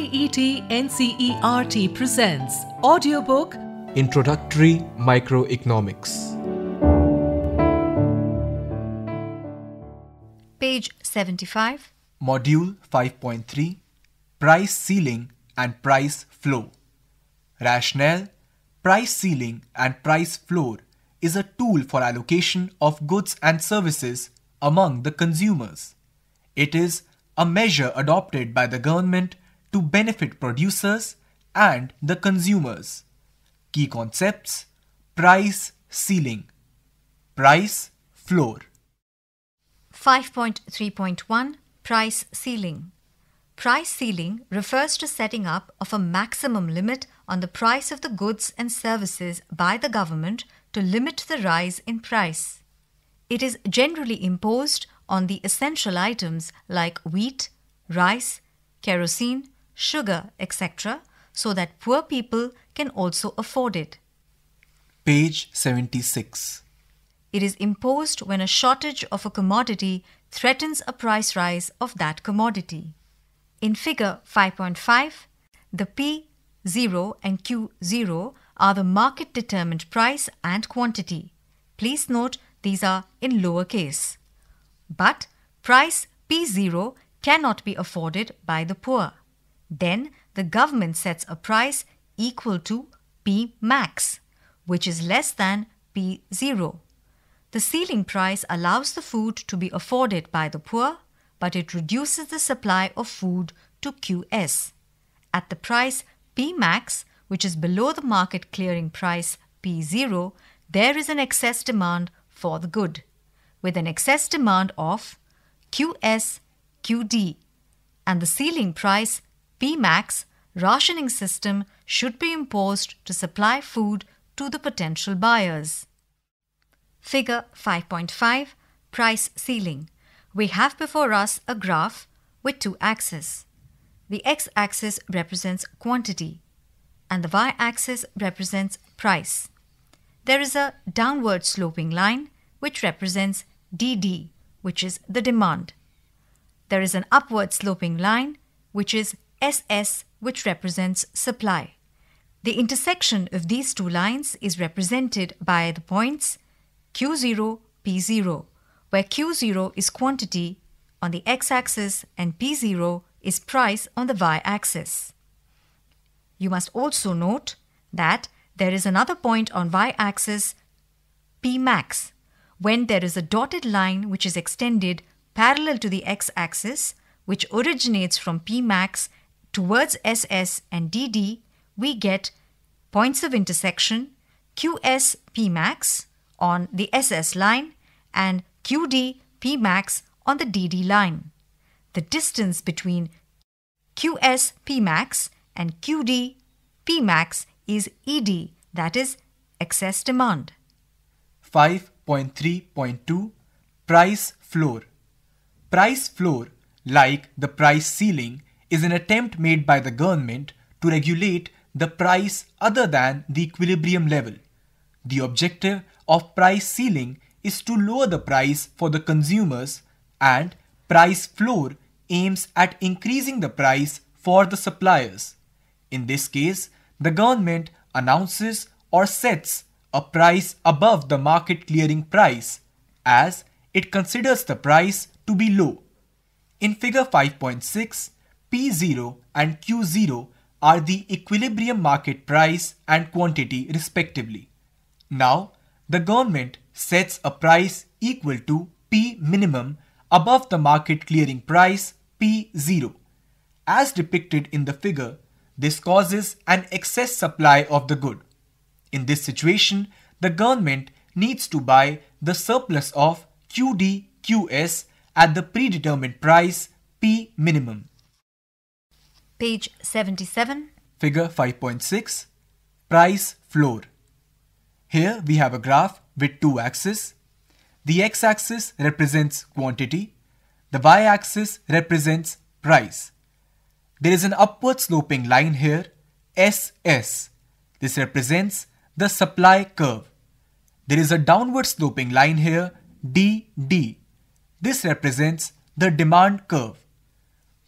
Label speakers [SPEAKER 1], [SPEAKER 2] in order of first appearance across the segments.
[SPEAKER 1] IIET NCERT presents audiobook
[SPEAKER 2] Introductory Microeconomics.
[SPEAKER 1] Page 75.
[SPEAKER 2] Module 5.3 Price Ceiling and Price Floor. Rationale Price ceiling and price floor is a tool for allocation of goods and services among the consumers. It is a measure adopted by the government to benefit producers and the consumers. Key concepts price ceiling, price floor.
[SPEAKER 1] 5.3.1 Price ceiling. Price ceiling refers to setting up of a maximum limit on the price of the goods and services by the government to limit the rise in price. It is generally imposed on the essential items like wheat, rice, kerosene, sugar, etc., so that poor people can also afford it.
[SPEAKER 2] Page 76.
[SPEAKER 1] It is imposed when a shortage of a commodity threatens a price rise of that commodity. In figure 5.5, the P0 and Q0 are the market determined price and quantity. Please note these are in lower case. But price P0 cannot be afforded by the poor. Then the government sets a price equal to P max, which is less than P0. The ceiling price allows the food to be afforded by the poor, but it reduces the supply of food to QS. At the price P max, which is below the market clearing price P0, there is an excess demand for the good, with an excess demand of QS, QD, and the ceiling price PMAX rationing system should be imposed to supply food to the potential buyers. Figure 5.5 Price Ceiling. We have before us a graph with two axes. The x axis represents quantity and the y axis represents price. There is a downward sloping line which represents DD, which is the demand. There is an upward sloping line which is SS, which represents supply. The intersection of these two lines is represented by the points Q0, P0, where Q0 is quantity on the x-axis and P0 is price on the y-axis. You must also note that there is another point on y-axis, Pmax, when there is a dotted line which is extended parallel to the x-axis, which originates from Pmax Towards SS and DD, we get points of intersection QS Pmax on the SS line and QD Pmax on the DD line. The distance between QS Pmax and QD Pmax is ED, that is excess demand.
[SPEAKER 2] 5.3.2 Price floor. Price floor, like the price ceiling, is an attempt made by the government to regulate the price other than the equilibrium level. The objective of price ceiling is to lower the price for the consumers and price floor aims at increasing the price for the suppliers. In this case, the government announces or sets a price above the market clearing price as it considers the price to be low. In figure 5.6, P0 and Q0 are the equilibrium market price and quantity respectively. Now, the government sets a price equal to P minimum above the market clearing price P0. As depicted in the figure, this causes an excess supply of the good. In this situation, the government needs to buy the surplus of QDQS at the predetermined price P minimum
[SPEAKER 1] page 77.
[SPEAKER 2] Figure 5.6 Price Floor. Here we have a graph with two axes. The x-axis represents quantity. The y-axis represents price. There is an upward sloping line here, SS. This represents the supply curve. There is a downward sloping line here, DD. This represents the demand curve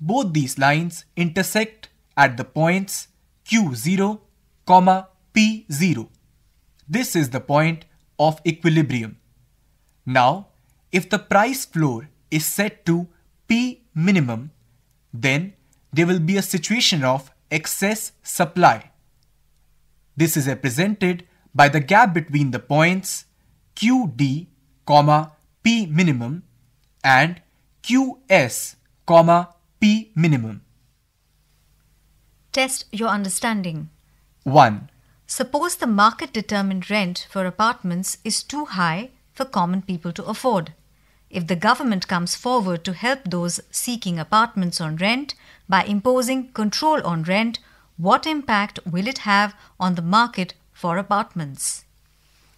[SPEAKER 2] both these lines intersect at the points Q0, comma P0. This is the point of equilibrium. Now, if the price floor is set to P minimum, then there will be a situation of excess supply. This is represented by the gap between the points QD, comma P minimum and QS, comma P minimum.
[SPEAKER 1] Test your understanding. 1. Suppose the market determined rent for apartments is too high for common people to afford. If the government comes forward to help those seeking apartments on rent by imposing control on rent, what impact will it have on the market for apartments?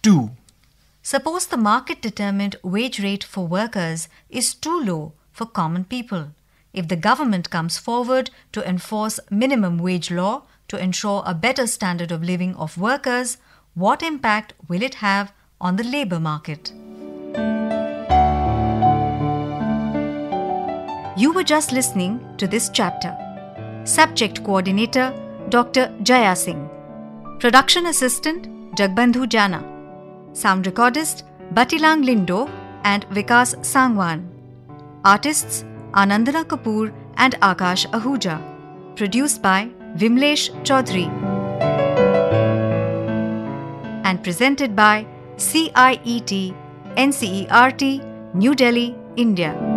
[SPEAKER 1] 2. Suppose the market determined wage rate for workers is too low for common people if the government comes forward to enforce minimum wage law to ensure a better standard of living of workers, what impact will it have on the labour market? You were just listening to this chapter. Subject Coordinator Dr. Jaya Singh. Production Assistant Jagbandhu Jana. Sound Recordist Batilang Lindo and Vikas Sangwan. Artists Anandana Kapoor and Akash Ahuja. Produced by Vimlesh Chaudhary. And presented by CIET NCERT, New Delhi, India.